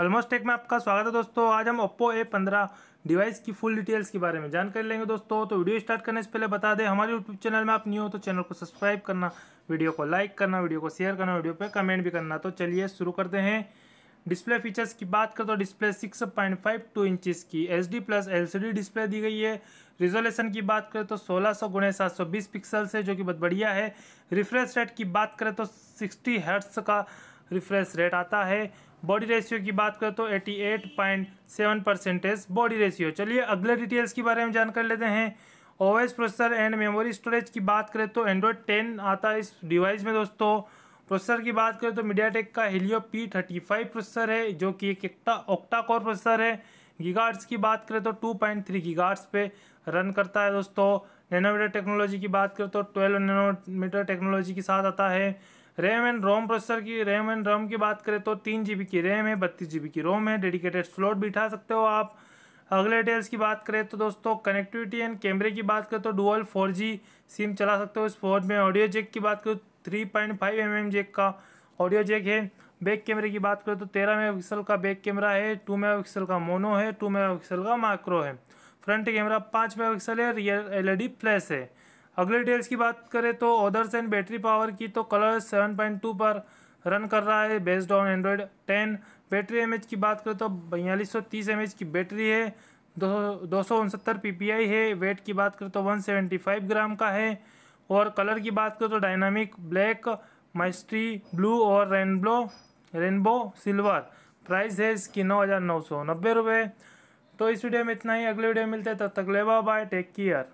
almost take में आपका स्वागत है दोस्तों आज हम ओप्पो ए पंद्रह डिवाइस की फुल डिटेल्स के बारे में जानकारी लेंगे दोस्तों तो वीडियो स्टार्ट करने से पहले बता दें हमारे यूट्यूब चैनल में आप न्यू हो तो चैनल को सब्सक्राइब करना वीडियो को लाइक करना वीडियो को शेयर करना वीडियो पर कमेंट भी करना तो चलिए शुरू करते हैं डिस्प्ले फीचर्स की बात करें तो display six point five two inches की H D plus L C D display दी गई है रिजोल्यूशन की बात करें तो सोलह सौ गुणे सात सौ बीस पिक्सल्स है जो कि बहुत बढ़िया है रिफ्रेश रेट की बात करें तो सिक्सटी हर्ट्स का रिफ्रेश रेट आता है बॉडी रेशियो की बात करें तो 88.7 परसेंटेज बॉडी रेशियो चलिए अगले डिटेल्स के बारे में जानकारी लेते हैं OS processor and memory storage की बात करें तो एंड्रॉयड 10 आता है इस डिवाइस में दोस्तों प्रोसेसर की बात करें तो टेक का Helio P thirty five processor है जो कि एक ओक्टा कोर प्रोसेसर है गीगार्ट्स की बात करें तो टू पॉइंट थ्री पे रन करता है दोस्तों नैनोमीटर टेक्नोलॉजी की बात करें तो ट्वेल्व नैनोमीटर टेक्नोलॉजी के साथ आता है रैम एंड रोम प्रोसेसर की रैम एंड रोम की बात करें तो तीन जी की रैम है बत्तीस जी की रोम है डेडिकेटेड स्लॉट बिठा सकते हो आप अगले डिटेल्स की बात करें तो दोस्तों कनेक्टिविटी एंड कैमरे की बात करें तो डुअल जी सिम चला सकते हो इस फोन में ऑडियो जेक की बात करें point five point M jack का ऑडियो जेक है बैक कैमरे की बात करें तो मेगा पिक्सल का बैक कैमरा है मेगा पिक्सल तो का मोनो है मेगा पिक्सल का माइक्रो है फ्रंट कैमरा मेगा पिक्सल है रियर डी फ्लैश है अगले डिटेल्स की बात करें तो ऑदर्स एंड बैटरी पावर की तो कलर 7.2 पर रन कर रहा है based on Android 10 battery M की बात करें तो बयालीस सौ की बैटरी है दो सौ उनसत्तर है वेट की बात करें तो 175 ग्राम का है और कलर की बात करें तो डायनामिक ब्लैक माइस्ट्री ब्लू और रेनबो रेनबो सिल्वर प्राइस है इसकी नौ हज़ार नौ सौ नब्बे रुपये तो इस वीडियो में इतना ही अगले वीडियो मिलते हैं तब तक लेवा बाय टेक केयर